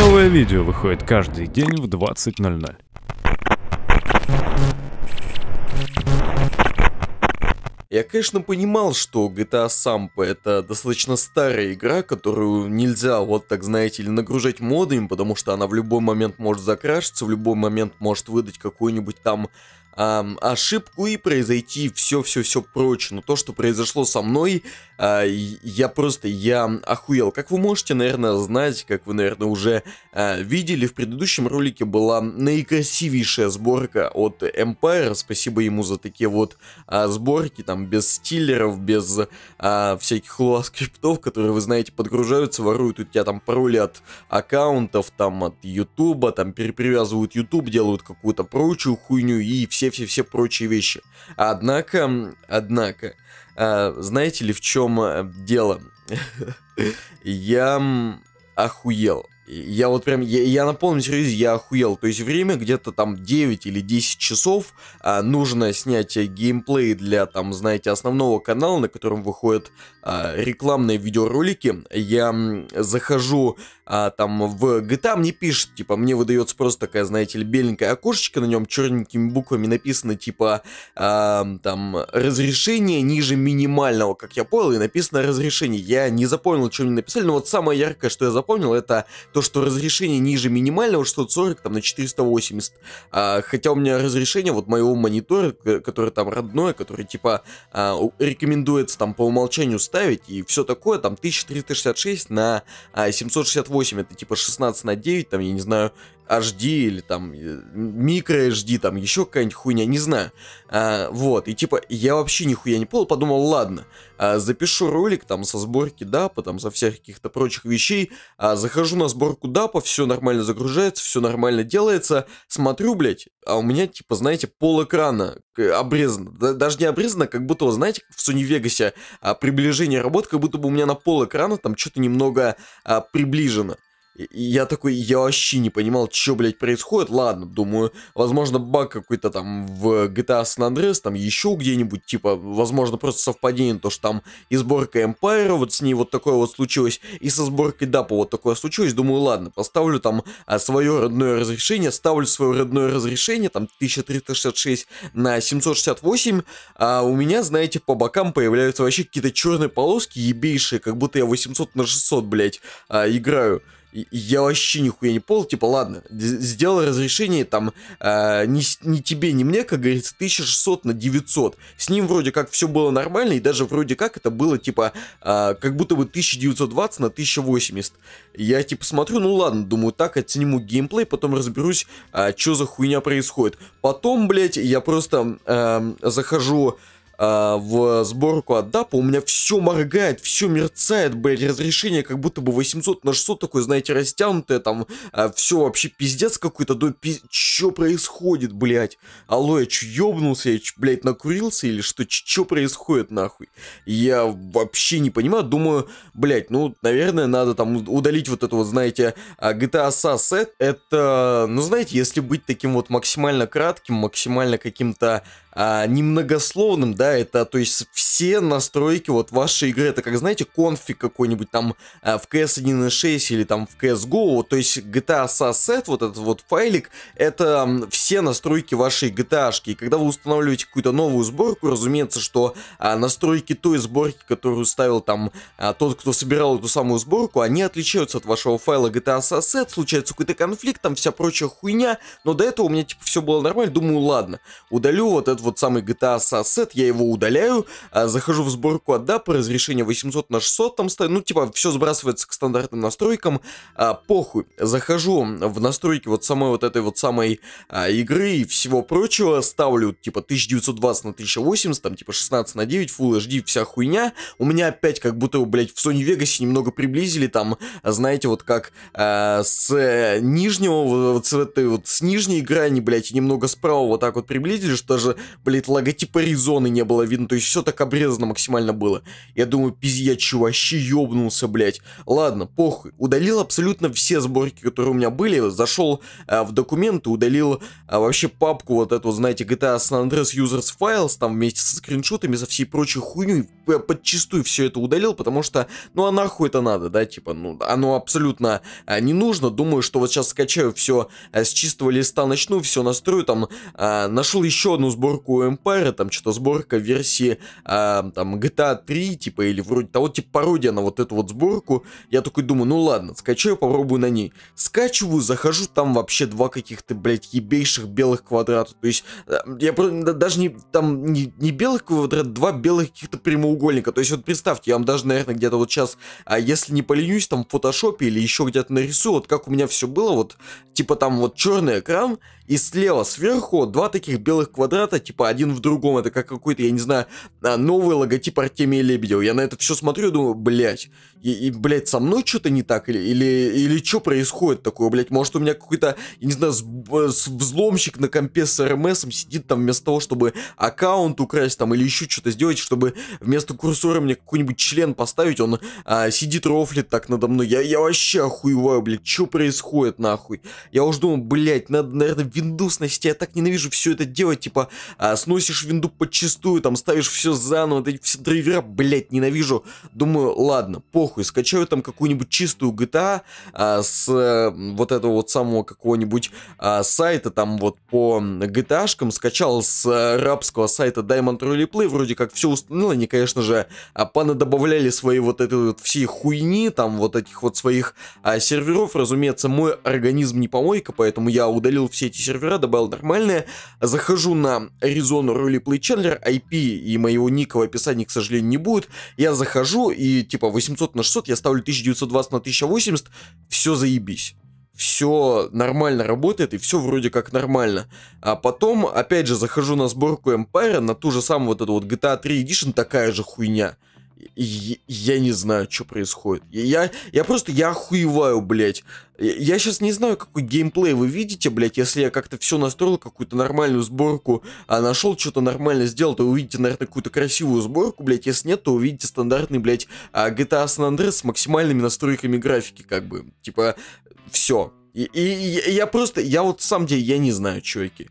Новое видео выходит каждый день в 20.00. Я, конечно, понимал, что GTA Sampa это достаточно старая игра, которую нельзя вот так, знаете ли, нагружать модами, потому что она в любой момент может закрашиться, в любой момент может выдать какую-нибудь там эм, ошибку и произойти все-все-все прочее. Но то, что произошло со мной, э, я просто, я охуел. Как вы можете, наверное, знать, как вы, наверное, уже э, видели, в предыдущем ролике была наикрасивейшая сборка от Empire. Спасибо ему за такие вот э, сборки, там, без стиллеров, без э, всяких луа-скриптов, которые, вы знаете, подгружаются, воруют у тебя там пароли от аккаунтов, там, от Ютуба, там, перепривязывают Ютуб, делают какую-то прочую хуйню и все все-все-все прочие вещи. Однако, однако, а, знаете ли, в чем э, дело? Я охуел. Я вот прям, я, я на полном серьезе, я охуел. То есть время где-то там 9 или 10 часов а, нужно снять геймплей для там, знаете, основного канала, на котором выходят а, рекламные видеоролики. Я захожу а, там в GTA мне пишет, типа, мне выдается просто такая, знаете ли, беленькое окошечко, на нем черненькими буквами написано, типа, а, там, разрешение ниже минимального, как я понял, и написано разрешение. Я не запомнил, что они написали, но вот самое яркое, что я запомнил, это то, что разрешение ниже минимального 640, там, на 480. А, хотя у меня разрешение вот моего монитора, который там родной, который, типа, а, рекомендуется там по умолчанию ставить и все такое, там, 1366 на а, 768 8 это типа 16 на 9, там, я не знаю, HD или там э, микро HD, там еще какая-нибудь хуйня, не знаю. А, вот, и типа я вообще нихуя не понял, подумал, ладно, а, запишу ролик там со сборки дапа, там со всяких каких-то прочих вещей, а, захожу на сборку дапа, все нормально загружается, все нормально делается, смотрю, блядь, а у меня типа, знаете, пол экрана э, обрезано, да, даже не обрезано, как будто, знаете, в Sony Vegas а, приближение работ, как будто бы у меня на пол экрана там что-то немного а, приближено. Я такой, я вообще не понимал, что, блядь, происходит. Ладно, думаю, возможно, баг какой-то там в GTA San Andreas, там еще где-нибудь, типа, возможно, просто совпадение, то, что там и сборка Empire, вот с ней вот такое вот случилось, и со сборкой Дапа вот такое случилось. Думаю, ладно, поставлю там а, свое родное разрешение, ставлю свое родное разрешение, там 1366 на 768, а у меня, знаете, по бокам появляются вообще какие-то черные полоски ебейшие, как будто я 800 на 600, блядь, а, играю я вообще нихуя не пол, типа, ладно, сделал разрешение там э, не, не тебе, не мне, как говорится, 1600 на 900. С ним вроде как все было нормально, и даже вроде как это было, типа, э, как будто бы 1920 на 1080. Я, типа, смотрю, ну ладно, думаю, так, отсниму геймплей, потом разберусь, э, что за хуйня происходит. Потом, блядь, я просто э, захожу э, в сборку от DAP, у меня все моргает, все мерцает, блядь, разрешение как будто бы 800 на 600 такое, знаете, растянутое, там, э, а, все вообще пиздец какой-то, да пиз... чё происходит, блядь? Алло, я чё ёбнулся, я чё, блядь, накурился или что, что происходит, нахуй? Я вообще не понимаю, думаю, блядь, ну, наверное, надо там удалить вот это вот, знаете, а, GTA Sunset, это, ну, знаете, если быть таким вот максимально кратким, максимально каким-то а, немногословным, да, это, то есть, все настройки вот вашей игры, это как, знаете, конфиг какой-нибудь там а, в CS 1.6 или там в CSGO, вот, то есть, GTA Asset, вот этот вот файлик, это все настройки вашей GTA, -шки. и когда вы устанавливаете какую-то новую сборку, разумеется, что а, настройки той сборки, которую ставил там а, тот, кто собирал эту самую сборку, они отличаются от вашего файла GTA Asset, случается какой-то конфликт, там вся прочая хуйня, но до этого у меня, типа, все было нормально, думаю, ладно, удалю вот это этот вот самый GTA Asset я его удаляю, а захожу в сборку от разрешение 800 на 600 там стоит, ну типа все сбрасывается к стандартным настройкам, а похуй. Захожу в настройки вот самой вот этой вот самой а, игры и всего прочего, ставлю типа 1920 на 1080, там типа 16 на 9, Full HD, вся хуйня. У меня опять как будто, блядь, в Sony Vegas немного приблизили, там, знаете, вот как э, с нижнего, вот с этой вот, с нижней грани, блядь, и немного справа вот так вот приблизили, что даже блядь, логотипа Резоны не было видно, то есть все так обрезано максимально было. Я думаю, пизья вообще ёбнулся, блядь. Ладно, похуй. Удалил абсолютно все сборки, которые у меня были, зашел э, в документы, удалил э, вообще папку вот эту, знаете, GTA San Andreas Users Files, там вместе со скриншотами, со всей прочей хуйней, подчистую все это удалил, потому что, ну а нахуй это надо, да, типа, ну, оно абсолютно э, не нужно, думаю, что вот сейчас скачаю все э, с чистого листа, начну, все настрою, там, э, нашел еще одну сборку сборку Empire, там что-то сборка версии э, там GTA 3, типа, или вроде того, типа пародия на вот эту вот сборку, я такой думаю, ну ладно, скачаю, попробую на ней. Скачиваю, захожу, там вообще два каких-то, блядь, ебейших белых квадрата, то есть э, я даже не, там, не, не белых квадрат, два белых каких-то прямоугольника, то есть вот представьте, я вам даже, наверное, где-то вот сейчас, а если не поленюсь, там в фотошопе или еще где-то нарисую, вот как у меня все было, вот, типа там вот черный экран, и слева сверху два таких белых квадрата, типа один в другом, это как какой-то, я не знаю, а, новый логотип Артемия Лебедева. Я на это все смотрю думаю, блядь, и, и блядь, со мной что-то не так или, или, или что происходит такое, блядь, может у меня какой-то, я не знаю, взломщик на компе с РМС эм сидит там вместо того, чтобы аккаунт украсть там или еще что-то сделать, чтобы вместо курсора мне какой-нибудь член поставить, он а, сидит рофлит так надо мной. Я, я вообще охуеваю, блядь, что происходит нахуй? Я уже думал, блядь, надо, наверное, Windows носить, я так ненавижу все это делать, типа, а, сносишь винду подчистую, там ставишь все заново, эти все драйвера, блять, ненавижу. Думаю, ладно, похуй, скачаю там какую-нибудь чистую GTA а, с а, вот этого вот самого какого-нибудь а, сайта, там вот по GTA-шкам, скачал с а, рабского сайта Diamond Rally Play, вроде как все установило, они, конечно же, а, добавляли свои вот эти вот все хуйни, там вот этих вот своих а, серверов, разумеется, мой организм не помойка, поэтому я удалил все эти сервера, добавил нормальные, захожу на Arizona Roleplay Chandler, IP и моего ника в описании, к сожалению, не будет. Я захожу и типа 800 на 600, я ставлю 1920 на 1080, все заебись все нормально работает, и все вроде как нормально. А потом, опять же, захожу на сборку Empire, на ту же самую вот эту вот GTA 3 Edition, такая же хуйня. Я, не знаю, что происходит. Я, я просто, я охуеваю, блядь. Я сейчас не знаю, какой геймплей вы видите, блядь, если я как-то все настроил, какую-то нормальную сборку, а нашел что-то нормально сделал, то увидите, наверное, какую-то красивую сборку, блядь, если нет, то увидите стандартный, блядь, а, GTA San Andreas с максимальными настройками графики, как бы, типа, все. И, и, и я просто, я вот сам деле, я не знаю, чуваки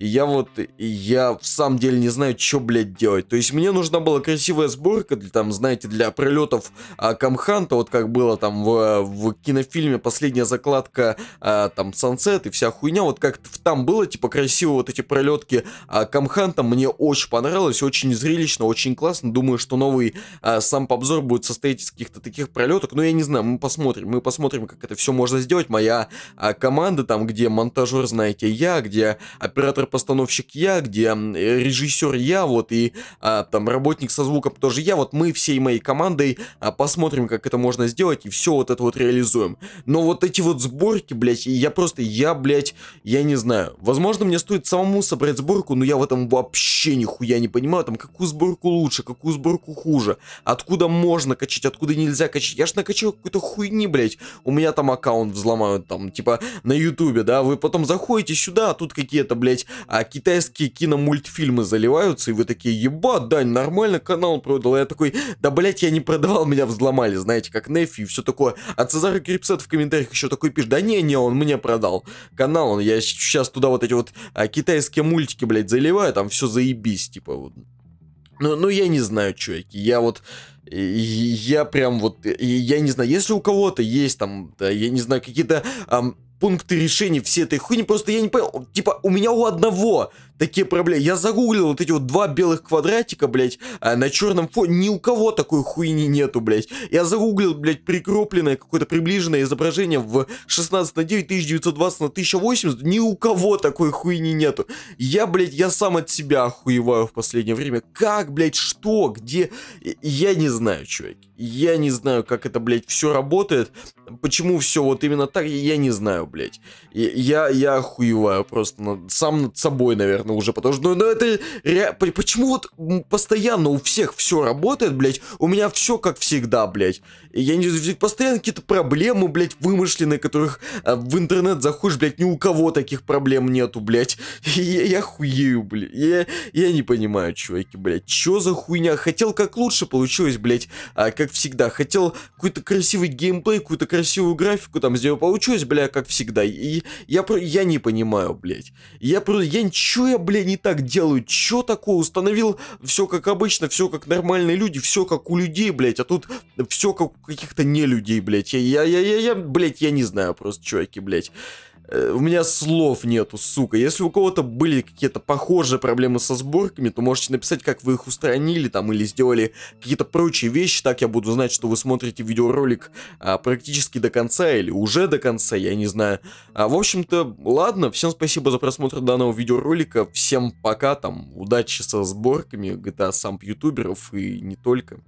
я вот, я в самом деле не знаю, что, блядь, делать. То есть мне нужна была красивая сборка, для, там, знаете, для пролетов а, Камханта, вот как было там в, в кинофильме «Последняя закладка», а, там, «Сансет» и вся хуйня, вот как там было, типа, красиво вот эти пролетки а, Камханта, мне очень понравилось, очень зрелищно, очень классно. Думаю, что новый а, сам обзор будет состоять из каких-то таких пролеток, но я не знаю, мы посмотрим, мы посмотрим, как это все можно сделать. Моя а, команда там, где монтажер, знаете, я, где оператор постановщик я, где э, режиссер я, вот и а, там работник со звуком тоже я, вот мы всей моей командой а, посмотрим, как это можно сделать и все вот это вот реализуем. Но вот эти вот сборки, блядь, я просто, я, блядь, я не знаю. Возможно, мне стоит самому собрать сборку, но я в этом вообще нихуя не понимаю, там какую сборку лучше, какую сборку хуже, откуда можно качать, откуда нельзя качать. Я ж накачал какой-то хуйни, блядь, у меня там аккаунт взломают, там, типа, на ютубе, да, вы потом заходите сюда, а тут какие-то, блядь, а китайские киномультфильмы заливаются, и вы такие, еба, Дань, нормально канал продал. Я такой, да, блять, я не продавал, меня взломали, знаете, как Нефи и все такое. А Цезарь Крипсет в комментариях еще такой пишет, да не, не, он мне продал канал, он, я сейчас туда вот эти вот а, китайские мультики, блядь, заливаю, там все заебись, типа, вот. Ну, ну, я не знаю, чуваки, я вот, я прям вот, я не знаю, если у кого-то есть там, да, я не знаю, какие-то эм, пункты решения всей этой хуйни, просто я не понял, типа, у меня у одного такие проблемы. Я загуглил вот эти вот два белых квадратика, блядь, а, на черном фоне. Ни у кого такой хуйни нету, блядь. Я загуглил, блядь, прикропленное какое-то приближенное изображение в 16 на 9, 1920 на 1080. Ни у кого такой хуйни нету. Я, блядь, я сам от себя охуеваю в последнее время. Как, блядь, что, где? Я не знаю, чуваки. Я не знаю, как это, блядь, все работает. Почему все вот именно так, я не знаю, блядь. Я, я охуеваю просто над, сам над собой, наверное, уже, потому что, ну, ну это... Ре... Почему вот постоянно у всех все работает, блядь, у меня все как всегда, блядь. Я не... Постоянно какие-то проблемы, блядь, вымышленные, которых э, в интернет заходишь, блядь, ни у кого таких проблем нету, блядь. Я, я хуею, блядь. Я, я не понимаю, чуваки, блядь, чё за хуйня? Хотел как лучше, получилось, блядь, а, как всегда. Хотел какой-то красивый геймплей, какую-то красивую графику там сделаю, получилось, бля, как всегда. И я, я, я не понимаю, блядь. Я, просто я ничего, я, бля, не так делаю. Чё такое? Установил все как обычно, все как нормальные люди, все как у людей, блядь. А тут все как у каких-то не людей, блядь. Я, я, я, я, я, блядь, я не знаю просто, чуваки, блядь. Э, у меня слов нету, сука. Если у кого-то были какие-то похожие проблемы со сборками, то можете написать, как вы их устранили там или сделали какие-то прочие вещи. Так я буду знать, что вы смотрите видеоролик а, практически до конца или уже до конца, я не знаю. А, в общем-то, ладно, всем спасибо за просмотр данного видеоролика. Всем пока, там, удачи со сборками GTA а Самп ютуберов и не только.